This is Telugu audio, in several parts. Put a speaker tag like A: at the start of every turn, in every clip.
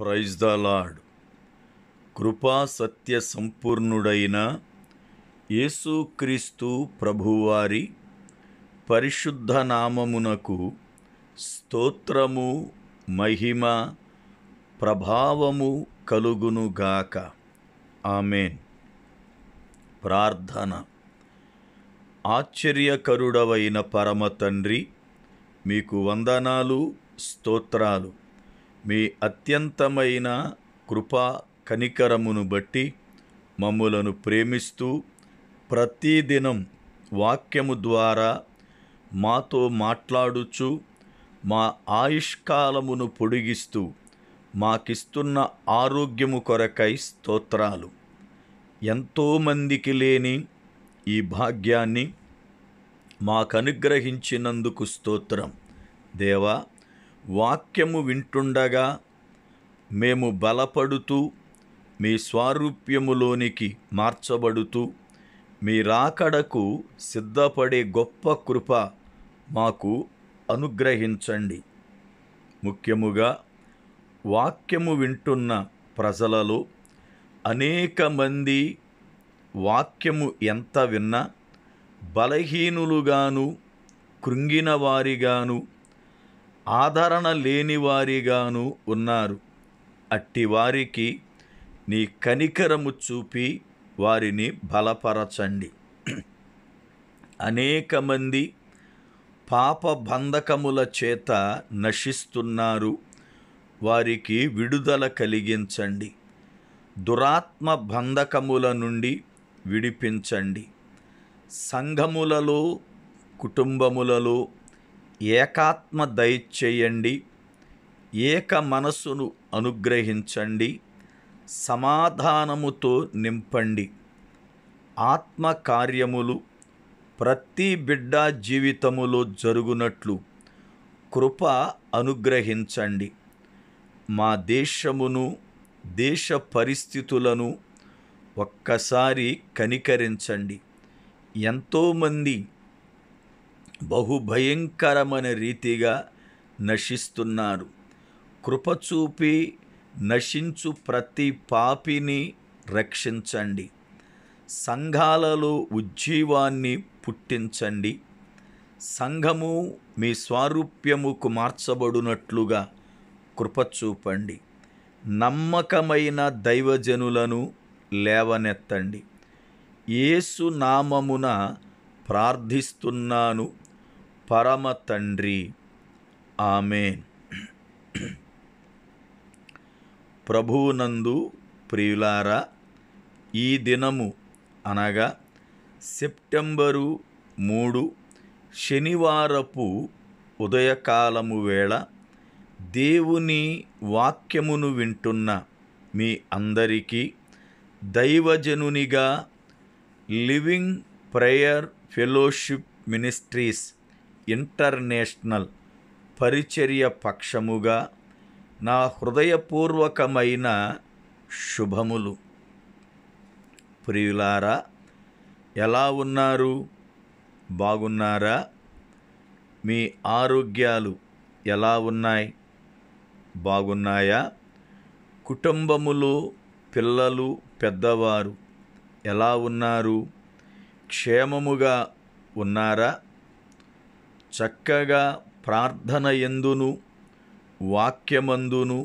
A: ప్రైజ్ ద లాడ్ కృపా సత్య సంపూర్ణుడైన యేసుక్రీస్తు ప్రభువారి పరిశుద్ధ నామమునకు స్తోత్రము మహిమ ప్రభావము కలుగునుగాక ఆమెన్ ప్రార్థన ఆశ్చర్యకరుడవైన పరమ తండ్రి మీకు వందనాలు స్తోత్రాలు మీ అత్యంతమైన కృపా కనికరమును బట్టి మమ్ములను ప్రేమిస్తూ ప్రతిదినం వాక్యము ద్వారా మాతో మాట్లాడుచు మా ఆయుష్కాలమును పొడిగిస్తూ మాకిస్తున్న ఆరోగ్యము కొరకై స్తోత్రాలు ఎంతోమందికి లేని ఈ భాగ్యాన్ని మాకనుగ్రహించినందుకు స్తోత్రం దేవా వాక్యము వింటుండగా మేము బలపడుతూ మీ స్వారూప్యములోనికి మార్చబడుతూ మీ రాకడకు సిద్ధపడే గొప్ప కృప మాకు అనుగ్రహించండి ముఖ్యముగా వాక్యము వింటున్న ప్రజలలో అనేక మంది వాక్యము ఎంత విన్నా బలహీనులుగాను కృంగిన వారిగాను ఆదరణ లేనివారిగాను ఉన్నారు అట్టివారికి నీ కనికరము చూపి వారిని బలపరచండి అనేక మంది పాప బంధకముల చేత నశిస్తున్నారు వారికి విడుదల కలిగించండి దురాత్మ బంధకముల నుండి విడిపించండి సంఘములలో కుటుంబములలో ఏకాత్మ దయచేయండి ఏక మనస్సును అనుగ్రహించండి సమాధానముతో నింపండి ఆత్మ కార్యములు ప్రతి బిడ్డ జీవితములో జరుగునట్లు కృప అనుగ్రహించండి మా దేశమును దేశ పరిస్థితులను ఒక్కసారి కనికరించండి ఎంతోమంది బహుభయంకరమైన రీతిగా నశిస్తున్నారు కృపచూపి నశించు ప్రతి పాపిని రక్షించండి సంఘాలలో ఉజ్జీవాన్ని పుట్టించండి సంఘము మీ స్వారూప్యముకు మార్చబడినట్లుగా కృపచూపండి నమ్మకమైన దైవజనులను లేవనెత్తండి ఏసు నామమున ప్రార్థిస్తున్నాను పరమ తండ్రి ఆమె ప్రభువునందు ప్రియులారా ఈ దినము అనగా సెప్టెంబరు మూడు శనివారపు ఉదయకాలము వేళ దేవుని వాక్యమును వింటున్న మీ అందరికీ దైవజనునిగా living prayer fellowship ministries international పరిచర్య పక్షముగా నా హృదయపూర్వకమైన శుభములు ప్రియులారా ఎలా ఉన్నారు బాగున్నారా మీ ఆరోగ్యాలు ఎలా ఉన్నాయి బాగున్నాయా కుటుంబములో పిల్లలు పెద్దవారు ఎలా ఉన్నారు క్షేమముగా ఉన్నారా చక్కగా ప్రార్థన ఎందును వాక్యమందును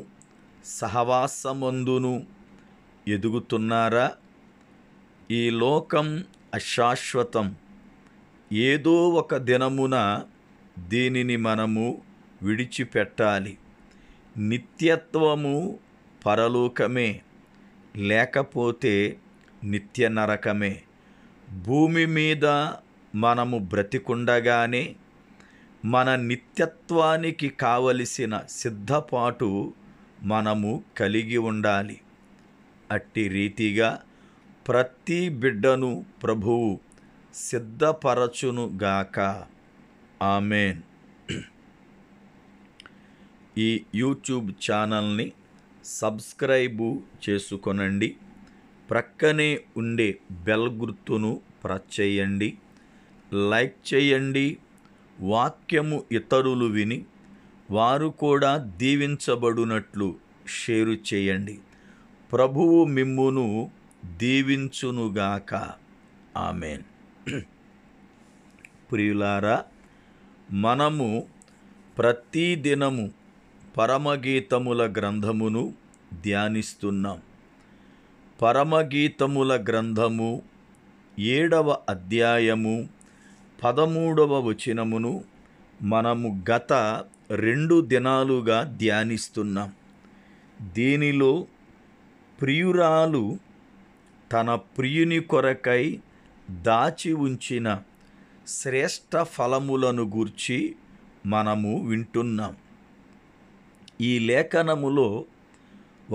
A: సహవాసమందును ఎదుగుతున్నారా ఈ లోకం అశాశ్వతం ఏదో ఒక దినమున దీనిని మనము విడిచిపెట్టాలి నిత్యత్వము పరలోకమే లేకపోతే నిత్య నరకమే భూమి మీద మనము బ్రతికుండగానే మన నిత్యత్వానికి కావలసిన సిద్ధపాటు మనము కలిగి ఉండాలి అట్టి రీతిగా ప్రతి బిడ్డను ప్రభువు సిద్ధపరచునుగాక ఆమెన్ ఈ యూట్యూబ్ ఛానల్ని సబ్స్క్రైబు చేసుకొనండి ప్రక్కనే ఉండే బెల్ గుర్తును ప్రచ్ చేయండి లైక్ చేయండి వాక్యము ఇతరులు విని వారు కూడా దీవించబడునట్లు షేరు చేయండి ప్రభువు మిమ్మును దీవించునుగాక ఆమెన్ ప్రియులారా మనము ప్రతిదినము పరమగీతముల గ్రంథమును ధ్యానిస్తున్నాం పరమగీతముల గ్రంథము ఏడవ అధ్యాయము పదమూడవ వచనమును మనము గత రెండు దినాలుగా ధ్యానిస్తున్నాం దీనిలో ప్రియురాలు తన ప్రియుని కొరకై దాచి ఉంచిన శ్రేష్ట ఫలములను గూర్చి మనము వింటున్నాం ఈ లేఖనములో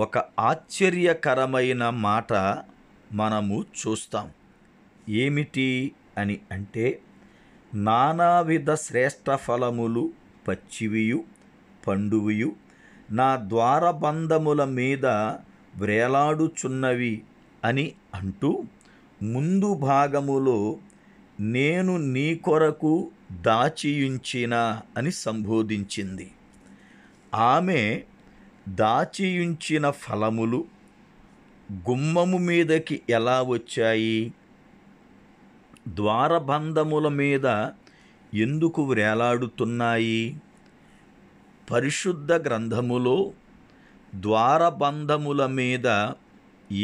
A: ఒక ఆశ్చర్యకరమైన మాట మనము చూస్తాం ఏమిటి అని అంటే నానావిధ శ్రేష్ఠ ఫలములు పచ్చివియు పండువియు నా ద్వారబంధముల మీద వ్రేలాడుచున్నవి అని అంటూ ముందు భాగములో నేను నీ కొరకు దాచియుంచిన అని సంబోధించింది ఆమె దాచియుంచిన ఫలములు గుమ్మము మీదకి ఎలా వచ్చాయి ద్వారబంధముల మీద ఎందుకు వ్రేలాడుతున్నాయి పరిశుద్ధ గ్రంథములో ద్వారబంధముల మీద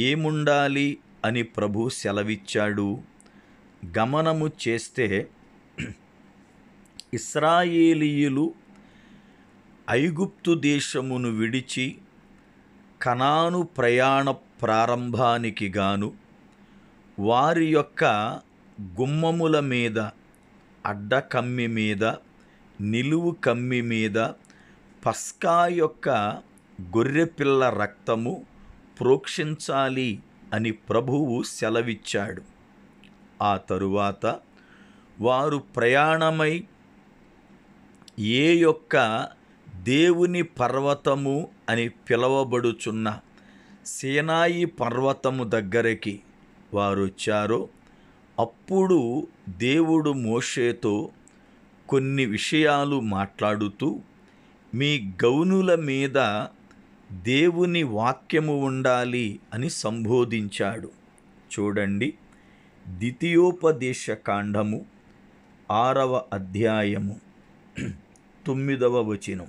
A: ఏముండాలి అని ప్రభు సెలవిచ్చాడు గమనము చేస్తే ఇస్రాయేలీయులు ఐగుప్తు దేశమును విడిచి కణాను ప్రయాణ ప్రారంభానికి గాను వారి యొక్క గుమ్మముల మీద అడ్డ కమ్మి మీద నిలువు కమ్మి మీద పస్కా యొక్క గొర్రెపిల్ల రక్తము ప్రోక్షించాలి అని ప్రభువు సెలవిచ్చాడు ఆ తరువాత వారు ప్రయాణమై ఏ యొక్క దేవుని పర్వతము అని పిలవబడుచున్న సేనాయి పర్వతము దగ్గరికి వారు వచ్చారో అప్పుడు దేవుడు మోషేతో కొన్ని విషయాలు మాట్లాడుతూ మీ గౌనుల మీద దేవుని వాక్యము ఉండాలి అని సంబోధించాడు చూడండి ద్వితీయోపదేశ కాండము ఆరవ అధ్యాయము తొమ్మిదవ వచనం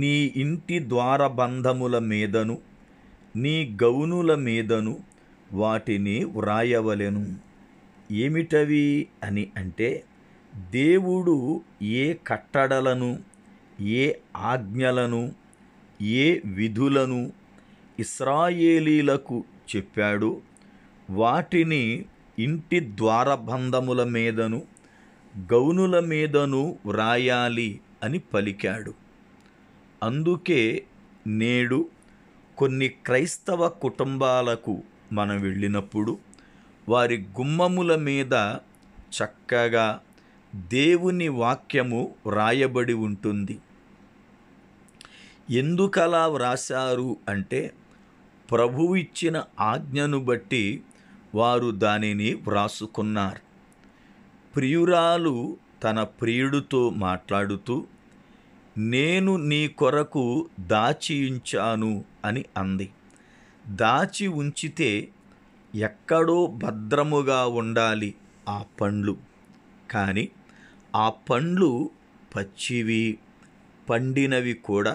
A: నీ ఇంటి ద్వారబంధముల మీదను నీ గౌనుల మీదను వాటిని వ్రాయవలెను ఏమిటవి అని అంటే దేవుడు ఏ కట్టడలను ఏ ఆజ్ఞలను ఏ విధులను ఇస్రాయేలీలకు చెప్పాడు వాటిని ఇంటి ద్వారబంధముల మీదను గౌనుల మీదను వ్రాయాలి అని పలికాడు అందుకే నేడు కొన్ని క్రైస్తవ కుటుంబాలకు మనం వెళ్ళినప్పుడు వారి గుమ్మముల మీద చక్కగా దేవుని వాక్యము వ్రాయబడి ఉంటుంది ఎందుకలా వ్రాశారు అంటే ప్రభువు ఇచ్చిన ఆజ్ఞను బట్టి వారు దానిని వ్రాసుకున్నారు ప్రియురాలు తన ప్రియుడితో మాట్లాడుతూ నేను నీ కొరకు దాచియించాను అని అంది దాచి ఉంచితే ఎక్కడో భద్రముగా ఉండాలి ఆ పండ్లు కానీ ఆ పండ్లు పచ్చివి పండినవి కూడా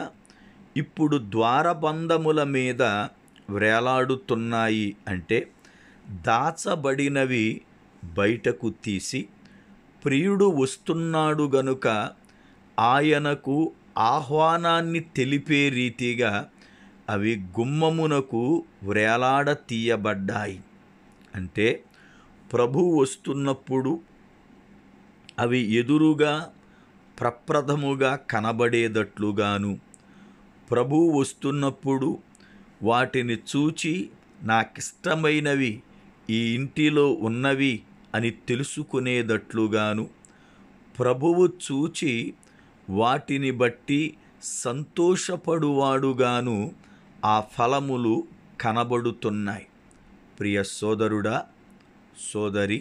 A: ఇప్పుడు ద్వారబంధముల మీద వేలాడుతున్నాయి అంటే దాచబడినవి బయటకు తీసి ప్రియుడు వస్తున్నాడు గనుక ఆయనకు ఆహ్వానాన్ని తెలిపే రీతిగా అవి గుమ్మమునకు వ్రేలాడ తీయబడ్డాయి అంటే ప్రభు వస్తున్నప్పుడు అవి ఎదురుగా ప్రప్రథముగా కనబడేటట్లుగాను ప్రభు వస్తున్నప్పుడు వాటిని చూచి నాకిష్టమైనవి ఈ ఇంటిలో ఉన్నవి అని తెలుసుకునేటట్లుగాను ప్రభువు చూచి వాటిని బట్టి సంతోషపడువాడుగాను ఆ ఫలములు కనబడుతున్నాయి ప్రియ సోదరుడా సోదరి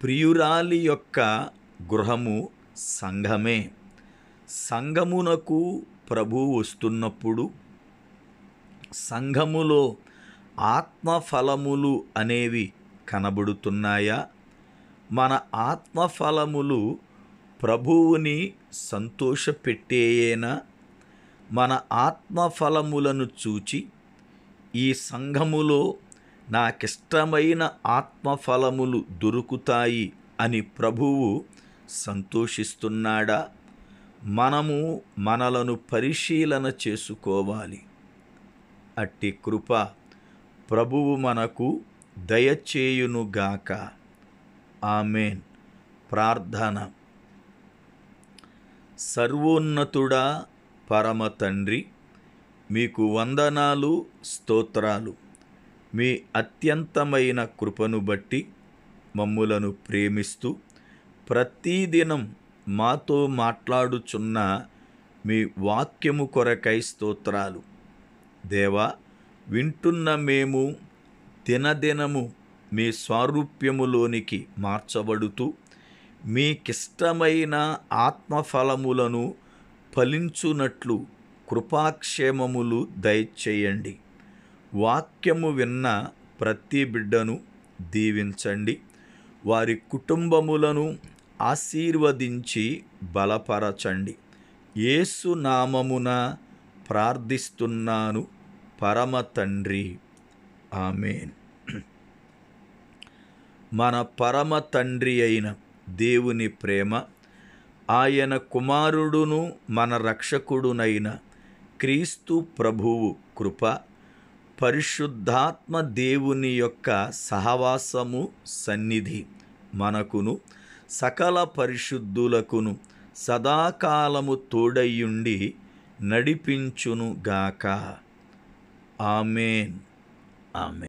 A: ప్రియురాలి యొక్క గృహము సంఘమే సంఘమునకు ప్రభు వస్తున్నప్పుడు సంఘములో ఆత్మఫలములు అనేవి కనబడుతున్నాయా మన ఆత్మఫలములు ప్రభువుని సంతోషపెట్టేయేనా మన ఆత్మఫలములను చూచి ఈ సంఘములో నాకిష్టమైన ఆత్మఫలములు దొరుకుతాయి అని ప్రభువు సంతోషిస్తున్నాడా మనము మనలను పరిశీలన చేసుకోవాలి అట్టి కృప ప్రభువు మనకు దయచేయునుగాక ఆమెన్ ప్రార్థన సర్వోన్నతుడా పరమ తండ్రి మీకు వందనాలు స్తోత్రాలు మీ అత్యంతమైన కృపను బట్టి మమ్ములను ప్రేమిస్తూ ప్రతిదినం మాతో మాట్లాడుచున్న మీ వాక్యము కొరకై స్తోత్రాలు దేవా వింటున్న మేము దినదినము మీ స్వారూప్యములోనికి మార్చబడుతూ మీకిష్టమైన ఆత్మఫలములను ఫలించునట్లు కృపాక్షేమములు దయచేయండి వాక్యము విన్న ప్రతి బిడ్డను దీవించండి వారి కుటుంబములను ఆశీర్వదించి బలపరచండి ఏసు నామమున ప్రార్థిస్తున్నాను పరమ తండ్రి ఆమెన్ మన పరమ తండ్రి అయిన దేవుని ప్రేమ ఆయన కుమారుడును మన రక్షకుడునైన క్రీస్తు ప్రభువు కృప పరిశుద్ధాత్మ దేవుని యొక్క సహవాసము సన్నిధి మనకును సకల పరిశుద్ధులకును సదాకాలము తోడయ్యుండి నడిపించునుగాక ఆమెన్ ఆమె